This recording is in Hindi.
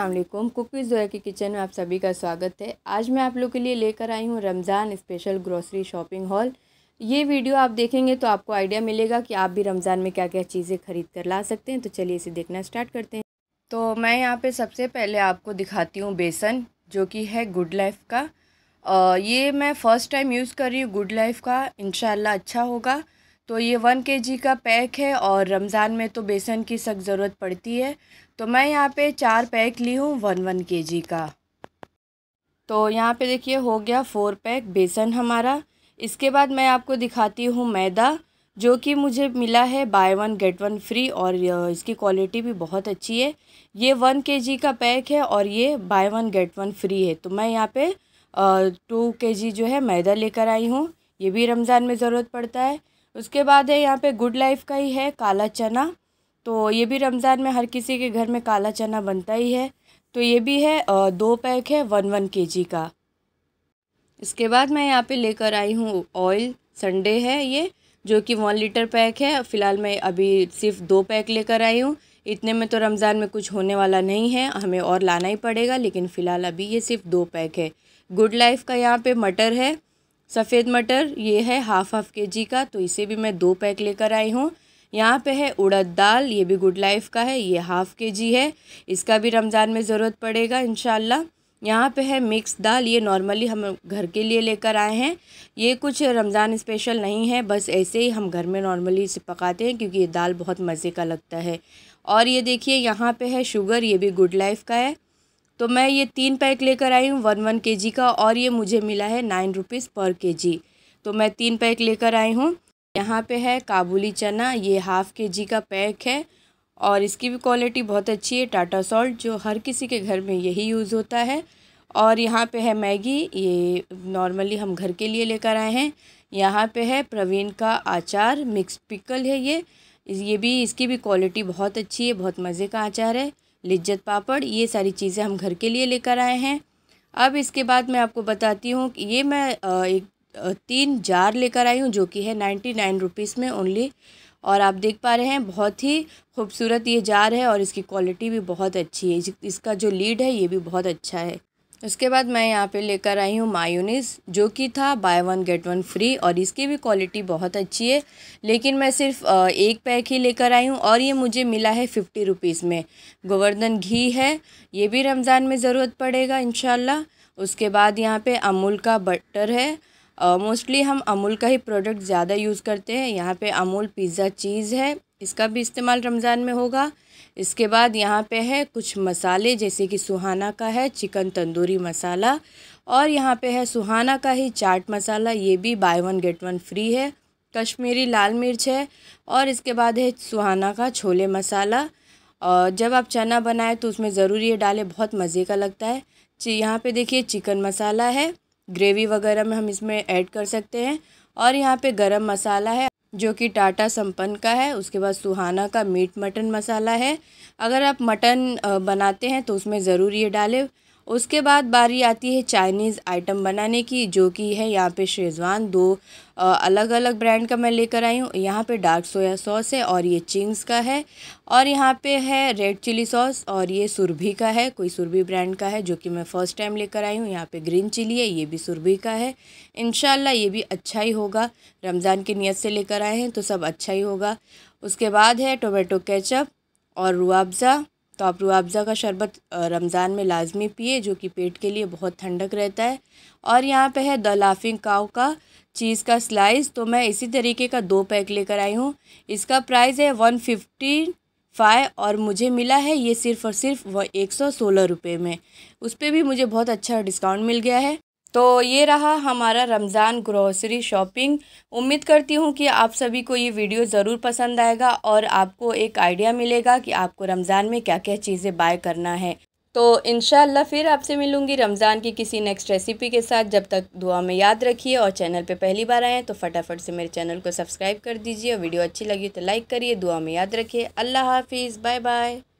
असलम कुकीज़ जोया की किचन में आप सभी का स्वागत है आज मैं आप लोग के लिए लेकर आई हूँ Ramzan special grocery shopping haul ये वीडियो आप देखेंगे तो आपको आइडिया मिलेगा कि आप भी रमज़ान में क्या क्या चीज़ें खरीद कर ला सकते हैं तो चलिए इसे देखना स्टार्ट करते हैं तो मैं यहाँ पर सबसे पहले आपको दिखाती हूँ बेसन जो कि है गुड लाइफ का आ, ये मैं फ़र्स्ट टाइम यूज़ कर रही हूँ गुड लाइफ का इन अच्छा होगा तो ये वन के जी का पैक है और रमज़ान में तो बेसन की सख्त ज़रूरत पड़ती है तो मैं यहाँ पे चार पैक ली हूँ वन वन के जी का तो यहाँ पे देखिए हो गया फोर पैक बेसन हमारा इसके बाद मैं आपको दिखाती हूँ मैदा जो कि मुझे मिला है buy one get one free और इसकी क्वालिटी भी बहुत अच्छी है ये वन के जी का पैक है और ये buy one get one free है तो मैं यहाँ पर टू के जी जो है मैदा लेकर आई हूँ ये भी रमज़ान में ज़रूरत पड़ता है उसके बाद है यहाँ पे गुड लाइफ का ही है काला चना तो ये भी रमज़ान में हर किसी के घर में काला चना बनता ही है तो ये भी है दो पैक है वन वन के जी का इसके बाद मैं यहाँ पे लेकर आई हूँ ऑयल संडे है ये जो कि वन लीटर पैक है फ़िलहाल मैं अभी सिर्फ दो पैक लेकर आई हूँ इतने में तो रमज़ान में कुछ होने वाला नहीं है हमें और लाना ही पड़ेगा लेकिन फ़िलहाल अभी ये सिर्फ दो पैक है गुड लाइफ का यहाँ पे मटर है सफ़ेद मटर ये है हाफ़ हाफ़ के जी का तो इसे भी मैं दो पैक लेकर आई हूँ यहाँ पे है उड़द दाल ये भी गुड लाइफ का है ये हाफ़ के जी है इसका भी रमज़ान में ज़रूरत पड़ेगा इन यहाँ पे है मिक्स दाल ये नॉर्मली हम घर के लिए लेकर आए हैं ये कुछ रमज़ान स्पेशल नहीं है बस ऐसे ही हम घर में नॉर्मली इसे पकाते हैं क्योंकि ये दाल बहुत मज़े का लगता है और ये देखिए यहाँ पे है शुगर ये भी गुड लाइफ का है तो मैं ये तीन पैक लेकर आई हूँ वन वन के जी का और ये मुझे मिला है नाइन रुपीज़ पर के जी तो मैं तीन पैक लेकर आई हूँ यहाँ पे है काबुली चना ये हाफ़ के जी का पैक है और इसकी भी क्वालिटी बहुत अच्छी है टाटा सॉल्ट जो हर किसी के घर में यही यूज़ होता है और यहाँ पे है मैगी ये नॉर्मली हम घर के लिए लेकर आए हैं यहाँ पे है प्रवीण का आचार मिक्स पिकल है ये ये भी इसकी भी क्वालिटी बहुत अच्छी है बहुत मज़े का आचार है लिज्जत पापड़ ये सारी चीज़ें हम घर के लिए लेकर आए हैं अब इसके बाद मैं आपको बताती हूँ कि ये मैं एक तीन जार लेकर आई हूँ जो कि है नाइन्टी नाइन रुपीज़ में ओनली और आप देख पा रहे हैं बहुत ही खूबसूरत ये जार है और इसकी क्वालिटी भी बहुत अच्छी है इसका जो लीड है ये भी बहुत अच्छा है उसके बाद मैं यहाँ पे लेकर आई हूँ मायूनिस जो कि था buy one get one free और इसकी भी क्वालिटी बहुत अच्छी है लेकिन मैं सिर्फ एक पैक ही लेकर आई हूँ और ये मुझे मिला है फ़िफ्टी रुपीज़ में गोवर्धन घी है ये भी रमज़ान में ज़रूरत पड़ेगा इन उसके बाद यहाँ पर अमूल का बटर है मोस्टली uh, हम अमूल का ही प्रोडक्ट ज़्यादा यूज़ करते हैं यहाँ पे अमूल पिज़्ज़ा चीज़ है इसका भी इस्तेमाल रमज़ान में होगा इसके बाद यहाँ पे है कुछ मसाले जैसे कि सुहाना का है चिकन तंदूरी मसाला और यहाँ पे है सुहाना का ही चाट मसाला ये भी buy one get one free है कश्मीरी लाल मिर्च है और इसके बाद है सुहाना का छोले मसाला और जब आप चना बनाएं तो उसमें ज़रूरी ये डालें बहुत मज़े का लगता है यहाँ पे देखिए चिकन मसाला है ग्रेवी वगैरह में हम इसमें ऐड कर सकते हैं और यहाँ पे गरम मसाला है जो कि टाटा संपन्न का है उसके बाद सुहाना का मीट मटन मसाला है अगर आप मटन बनाते हैं तो उसमें ज़रूर ये डालें उसके बाद बारी आती है चाइनीज़ आइटम बनाने की जो कि है यहाँ पे शेज़वान दो अलग अलग ब्रांड का मैं लेकर आई हूँ यहाँ पे डार्क सोया सॉस है और ये चिंग्स का है और यहाँ पे है रेड चिली सॉस और ये सुरभि का है कोई सुरभि ब्रांड का है जो कि मैं फ़र्स्ट टाइम लेकर आई हूँ यहाँ पे ग्रीन चिली है ये भी सुरभि का है इन ये भी अच्छा ही होगा रमज़ान की नीयत से लेकर आए हैं तो सब अच्छा ही होगा उसके बाद है टोमेटो केचप और रुआबज़ा तो आप रुआबज़ा का शरबत रमज़ान में लाजमी पिए जो कि पेट के लिए बहुत ठंडक रहता है और यहाँ पे है द लाफिंग काव का चीज़ का स्लाइस तो मैं इसी तरीके का दो पैक लेकर आई हूँ इसका प्राइस है वन फिफ्टी फाइव और मुझे मिला है ये सिर्फ़ और सिर्फ एक सौ सोलह रुपये में उस पर भी मुझे बहुत अच्छा डिस्काउंट मिल गया है तो ये रहा हमारा रमज़ान ग्रॉसरी शॉपिंग उम्मीद करती हूँ कि आप सभी को ये वीडियो ज़रूर पसंद आएगा और आपको एक आइडिया मिलेगा कि आपको रमज़ान में क्या क्या चीज़ें बाय करना है तो इन फिर आपसे मिलूँगी रमज़ान की किसी नेक्स्ट रेसिपी के साथ जब तक दुआ में याद रखिए और चैनल पे पहली बार आएँ तो फटाफट से मेरे चैनल को सब्सक्राइब कर दीजिए और वीडियो अच्छी लगी तो लाइक करिए दुआ में याद रखिए अल्लाह हाफिज़ बाय बाय